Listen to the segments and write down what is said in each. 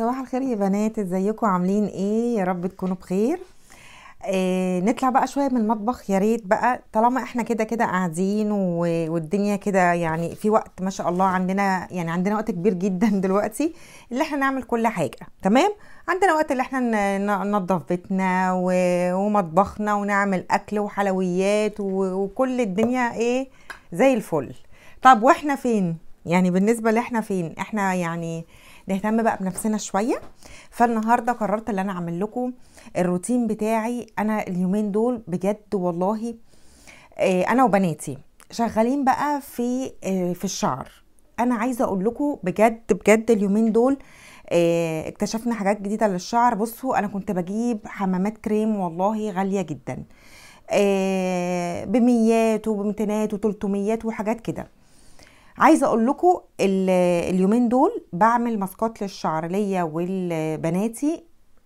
صباح الخير يا بنات ازيكم عاملين ايه يا رب تكونوا بخير إيه نطلع بقى شويه من المطبخ يا ريت بقى طالما احنا كده كده قاعدين والدنيا كده يعني في وقت ما شاء الله عندنا يعني عندنا وقت كبير جدا دلوقتي اللي احنا نعمل كل حاجه تمام عندنا وقت اللي احنا ننظف بيتنا ومطبخنا ونعمل اكل وحلويات وكل الدنيا ايه زي الفل طب واحنا فين يعني بالنسبه لاحنا فين احنا يعني نهتم بقى بنفسنا شويه فالنهارده قررت ان انا اعمل لكم الروتين بتاعي انا اليومين دول بجد والله آه، انا وبناتي شغالين بقى في آه، في الشعر انا عايزه اقول لكم بجد بجد اليومين دول آه، اكتشفنا حاجات جديده للشعر بصوا انا كنت بجيب حمامات كريم والله غاليه جدا بميات وبمتنات وتلتميات وحاجات كده عايزه اقول لكم اليومين دول بعمل ماسكات للشعر ليا ولبناتي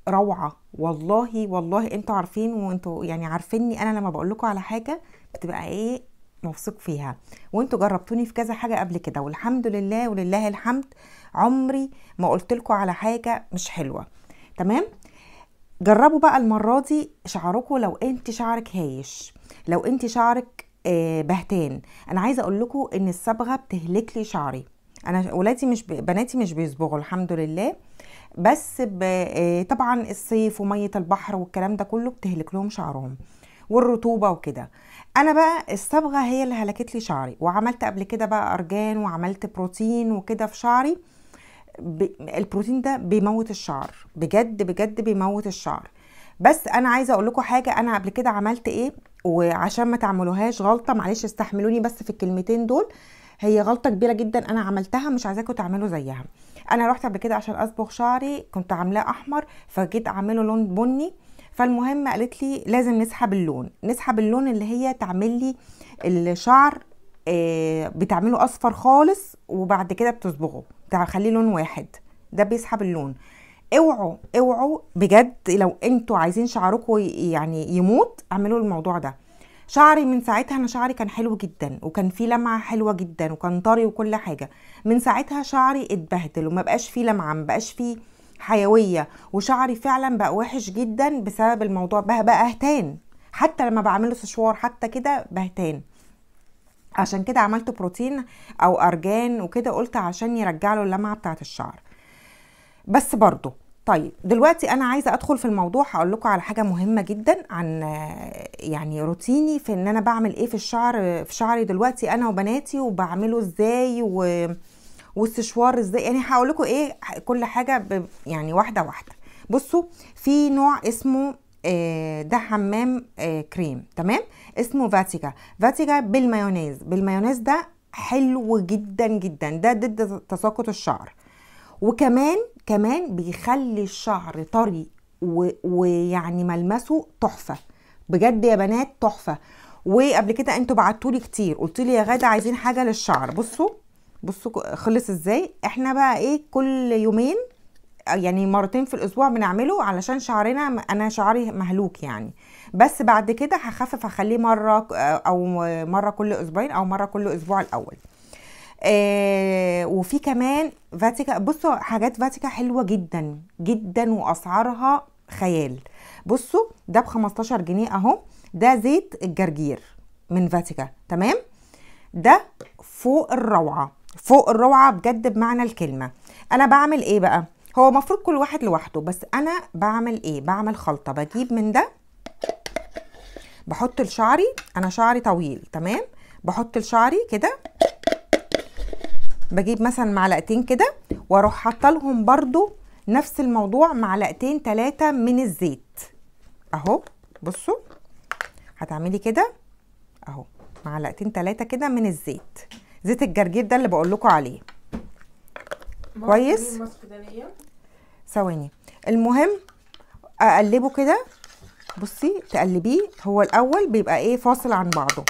روعه والله والله انتوا عارفين وانتوا يعني عارفيني انا لما بقول لكم على حاجه بتبقى ايه موثوق فيها وانتوا جربتوني في كذا حاجه قبل كده والحمد لله ولله الحمد عمري ما قلت لكم على حاجه مش حلوه تمام جربوا بقى المره دي شعركم لو انت شعرك هايش لو انت شعرك آه، بهتان انا عايزه اقول لكم ان الصبغه بتهلك لي شعري انا ولادي مش ب... بناتي مش بيصبغوا الحمد لله بس ب... آه، طبعا الصيف وميه البحر والكلام ده كله بتهلك لهم شعرهم والرطوبه وكده انا بقى الصبغه هي اللي هلكت لي شعري وعملت قبل كده بقى ارجان وعملت بروتين وكده في شعري ب... البروتين ده بيموت الشعر بجد بجد بيموت الشعر بس انا عايزه اقول لكم حاجه انا قبل كده عملت ايه وعشان ما تعملوهاش غلطه معلش استحملوني بس في الكلمتين دول هي غلطه كبيره جدا انا عملتها مش عايزاكم تعملوا زيها انا رحت قبل كده عشان اصبغ شعري كنت عاملاه احمر فجيت اعمله لون بني فالمهم قالت لي لازم نسحب اللون نسحب اللون اللي هي تعمل لي الشعر آه، بتعمله اصفر خالص وبعد كده بتصبغه تخليه لون واحد ده بيسحب اللون اوعوا اوعوا بجد لو انتوا عايزين شعركم يعني يموت اعملوا الموضوع ده شعري من ساعتها انا شعري كان حلو جدا وكان فيه لمعه حلوه جدا وكان طري وكل حاجه من ساعتها شعري اتبهدل وما بقاش فيه لمعه ما بقاش فيه حيويه وشعري فعلا بقى وحش جدا بسبب الموضوع بقى بقى هتان حتى لما بعمله سشوار حتى كده بهتان عشان كده عملت بروتين او ارجان وكده قلت عشان يرجع له اللمعه بتاعه الشعر بس برضه طيب دلوقتي انا عايزه ادخل في الموضوع هقول لكم على حاجه مهمه جدا عن يعني روتيني في ان انا بعمل ايه في الشعر في شعري دلوقتي انا وبناتي وبعمله ازاي و والسشوار ازاي يعني هقول لكم ايه كل حاجه ب... يعني واحده واحده بصوا في نوع اسمه آه، ده حمام آه، كريم تمام اسمه فاتيكا فاتيكا بالمايونيز بالمايونيز ده حلو جدا جدا ده ضد تساقط الشعر وكمان كمان بيخلي الشعر طري ويعني ملمسه تحفه بجد يا بنات تحفه وقبل كده انتوا بعتولي كتير قلتولي يا غاده عايزين حاجه للشعر بصوا بصوا خلص ازاي احنا بقى ايه كل يومين يعني مرتين في الاسبوع بنعمله علشان شعرنا انا شعري مهلوك يعني بس بعد كده هخفف هخليه مره او مره كل اسبوعين او مره كل اسبوع الاول آه وفي كمان فاتيكا بصوا حاجات فاتيكا حلوه جدا جدا واسعارها خيال بصوا ده ب 15 جنيه اهو ده زيت الجرجير من فاتيكا تمام ده فوق الروعه فوق الروعه بجد بمعنى الكلمه انا بعمل ايه بقى هو المفروض كل واحد لوحده بس انا بعمل ايه بعمل خلطه بجيب من ده بحط لشعري انا شعري طويل تمام بحط لشعري كده بجيب مثلا معلقتين كده واروح حاطه لهم برده نفس الموضوع معلقتين ثلاثه من الزيت اهو بصوا هتعملي كده اهو معلقتين ثلاثه كده من الزيت زيت الجرجير ده اللي بقول لكم عليه كويس ثواني المهم اقلبه كده بصي تقلبيه هو الاول بيبقى ايه فاصل عن بعضه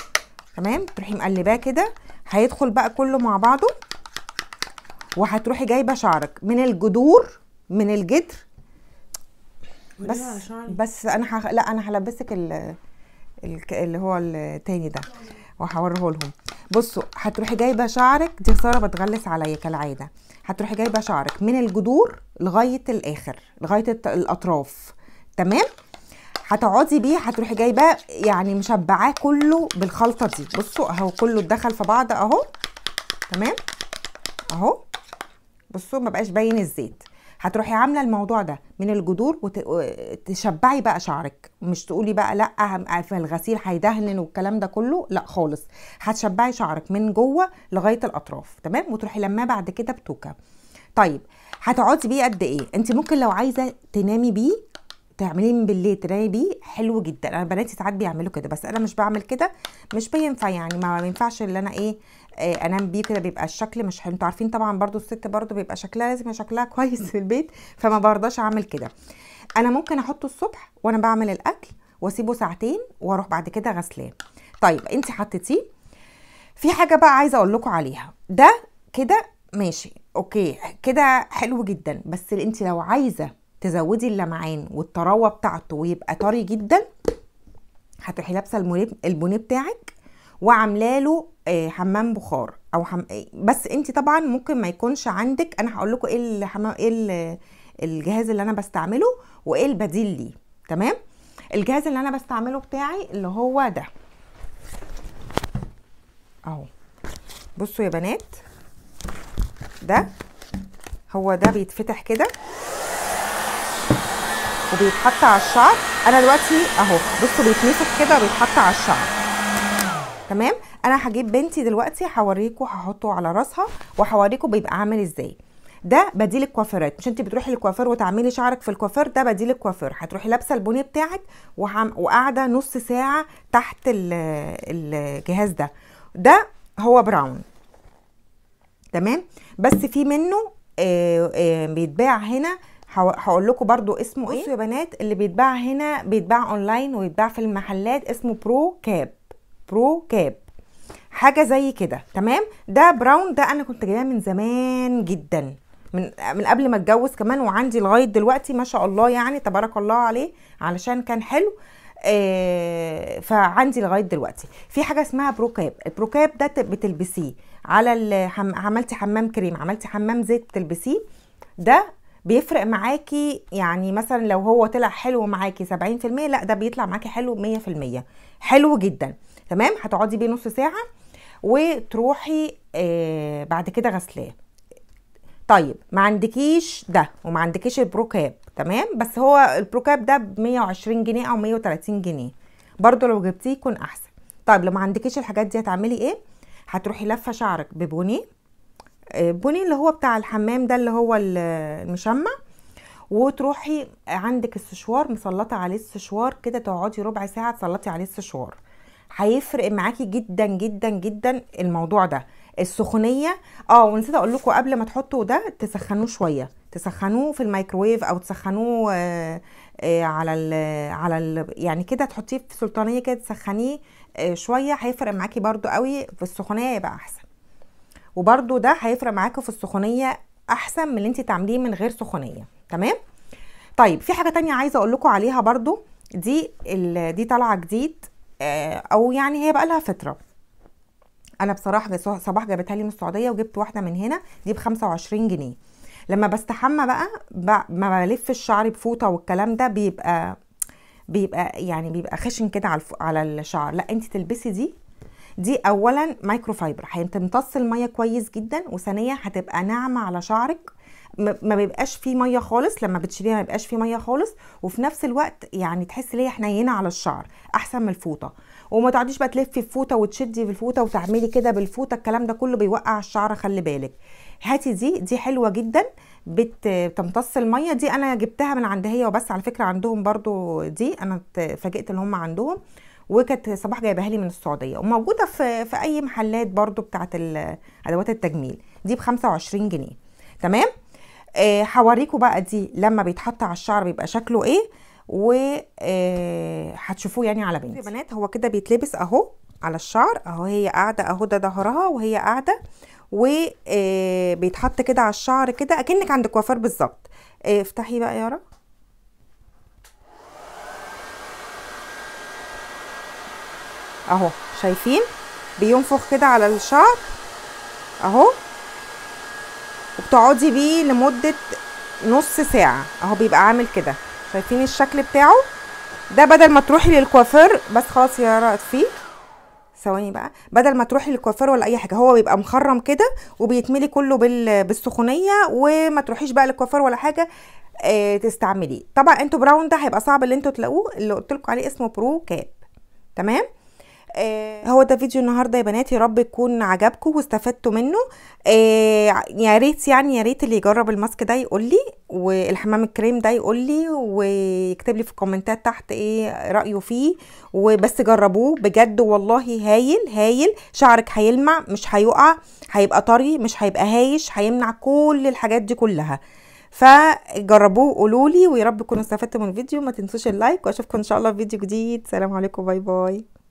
تمام تروحي مقلباه كده هيدخل بقى كله مع بعضه وهتروحي جايبه شعرك من الجذور من الجدر بس بس انا حخ... لا انا هلبسك ال... اللي هو التاني ده وهوريه لهم بصوا هتروحي جايبه شعرك دي ساره بتغلس عليا كالعاده هتروحي جايبه شعرك من الجذور لغايه الاخر لغايه الاطراف تمام هتقعدي بيه هتروحي جايباه يعني مشبعاه كله بالخلطه دي بصوا اهو كله اتدخل في بعض اهو تمام اهو بالصوب ما بقاش باين الزيت هتروحي عامله الموضوع ده من الجذور وتشبعي بقى شعرك مش تقولي بقى لا في الغسيل هيدهن والكلام ده كله لا خالص هتشبعي شعرك من جوه لغايه الاطراف تمام وتروحي لماه بعد كده بتوكه طيب هتقعدي بيه قد ايه انت ممكن لو عايزه تنامي بيه تعملين بالليل تنامي بيه حلو جدا انا بناتي ساعات بيعملوا كده بس انا مش بعمل كده مش بينفع يعني ما بينفعش اللي انا ايه آه انام بيه كده بيبقى الشكل مش حلو انتوا عارفين طبعا برضو الست برضو بيبقى شكلها لازم شكلها كويس في البيت فما برضاش اعمل كده انا ممكن احطه الصبح وانا بعمل الاكل واسيبه ساعتين واروح بعد كده غسلاه طيب انت حطيتيه في حاجه بقى عايزه اقول لكم عليها ده كده ماشي اوكي كده حلو جدا بس انت لو عايزه تزودي اللمعان والطراوه بتاعته ويبقى طري جدا هتروحي لابسه البونيه بتاعك وعامله له آه، حمام بخار او حم... بس انت طبعا ممكن ما يكونش عندك انا هقول لكم ايه الحم... ايه الجهاز اللي انا بستعمله وايه البديل ليه تمام الجهاز اللي انا بستعمله بتاعي اللي هو ده اهو بصوا يا بنات ده هو ده بيتفتح كده وبيتحط على الشعر انا دلوقتي اهو بصوا بيتمسك كده وبيتحط على الشعر تمام انا هجيب بنتي دلوقتي هوريكم هحطه على راسها وهوريكم بيبقى عامل ازاي ده بديل الكوافيرات مش انت بتروحي للكوافير وتعملي شعرك في الكوافير ده بديل الكوافير هتروحي لابسه البوني بتاعك وقاعده نص ساعه تحت الجهاز ده ده هو براون تمام بس في منه آآ آه، آآ آه، بيتباع هنا هقول لكم برضو اسمه ايه بصوا يا بنات اللي بيتباع هنا بيتباع اونلاين ويتباع في المحلات اسمه برو كاب برو كاب حاجه زي كده تمام ده براون ده انا كنت جايباه من زمان جدا من من قبل ما اتجوز كمان وعندي لغايه دلوقتي ما شاء الله يعني تبارك الله عليه علشان كان حلو آه فعندي لغايه دلوقتي في حاجه اسمها بروكاب البروكاب ده بتلبسيه على عملتي حمام كريم عملتي حمام زيت بتلبسيه ده بيفرق معاكي يعني مثلا لو هو طلع حلو معاكي 70% لا ده بيطلع معاكي حلو 100% حلو جدا تمام هتقعدي بيه نص ساعه وتروحي آه بعد كده غسلاه طيب ما عندكيش ده وما عندكيش البروكاب تمام بس هو البروكاب ده ب 120 جنيه او 130 جنيه برضو لو جبتيه يكون احسن طيب لو ما عندكيش الحاجات دي هتعملي ايه هتروحي لفه شعرك ببونيه بني اللي هو بتاع الحمام ده اللي هو المشمع وتروحي عندك السشوار مسلطه عليه السشوار كده تقعدي ربع ساعه تسلطي عليه السشوار هيفرق معاكي جدا جدا جدا الموضوع ده السخونيه اه ونسيت اقول لكم قبل ما تحطوا ده تسخنوه شويه تسخنوه في الميكروويف او تسخنوه آآ آه، آآ آه، على الـ على الـ يعني كده تحطيه في سلطانيه كده تسخنيه آه، شويه هيفرق معاكي برده قوي في السخونيه يبقى احسن وبرده ده هيفرق معاكي في السخونيه احسن من اللي انت تعمليه من غير سخونيه تمام طيب في حاجه تانية عايزه اقول لكم عليها برده دي دي طالعه جديد آه، او يعني هي بقى لها فتره انا بصراحه صباح جابتها لي من السعوديه وجبت واحده من هنا دي ب 25 جنيه لما بستحمى بقى ما بلف الشعر بفوطه والكلام ده بيبقى بيبقى يعني بيبقى خشن كده على على الشعر لا انت تلبسي دي دي اولا مايكرو فايبر هتمتص الميه كويس جدا وثانيا هتبقى ناعمه على شعرك ما بيبقاش فيه ميه خالص لما بتشيليها ما بيبقاش فيه ميه خالص وفي نفس الوقت يعني تحس ان هي حنينه على الشعر احسن من الفوطه وما تقعديش بقى تلفي الفوطه وتشدي بالفوطه الفوطه وتعملي كده بالفوطه الكلام ده كله بيوقع الشعر خلي بالك هاتي دي دي حلوه جدا بتمتص الميه دي انا جبتها من عند هي وبس على فكره عندهم برضو دي انا اتفاجئت ان هم عندهم وكانت صباح جايبها لي من السعوديه وموجوده في في اي محلات برضو بتاعه ادوات التجميل دي ب 25 جنيه تمام آه، هوريكم بقى دي لما بيتحط على الشعر بيبقى شكله ايه وهتشوفوه آه، هتشوفوه يعني على بنتي بنات هو كده بيتلبس اهو على الشعر اهو هي قاعده اهو ده ظهرها وهي قاعده وبيتحط آه، كده على الشعر كده اكنك عند كوافير بالظبط افتحي بقى يارا اهو شايفين بينفخ كده على الشعر اهو وبتقعدي بيه لمده نص ساعه اهو بيبقى عامل كده شايفين الشكل بتاعه ده بدل ما تروحي للكوافير بس خلاص يا رأت فيه ثواني بقى بدل ما تروحي للكوافير ولا اي حاجه هو بيبقى مخرم كده وبيتملي كله بال... بالسخونيه وما تروحيش بقى للكوافير ولا حاجه آه تستعمليه طبعا انتوا براون ده هيبقى صعب اللي انتوا تلاقوه اللي قلت لكم عليه اسمه برو كاب تمام آه، هو ده فيديو النهارده يا بنات يا رب يكون عجبكم واستفدتوا منه آه، يا ريت يعني يا ريت اللي يجرب الماسك ده يقول لي والحمام الكريم ده يقول لي ويكتب لي في الكومنتات تحت ايه رايه فيه وبس جربوه بجد والله هايل هايل شعرك هيلمع مش هيقع هيبقى طري مش هيبقى هايش هيمنع كل الحاجات دي كلها فجربوه قولوا لي ويا رب تكونوا استفدتوا من الفيديو ما تنسوش اللايك واشوفكم ان شاء الله في فيديو جديد سلام عليكم باي باي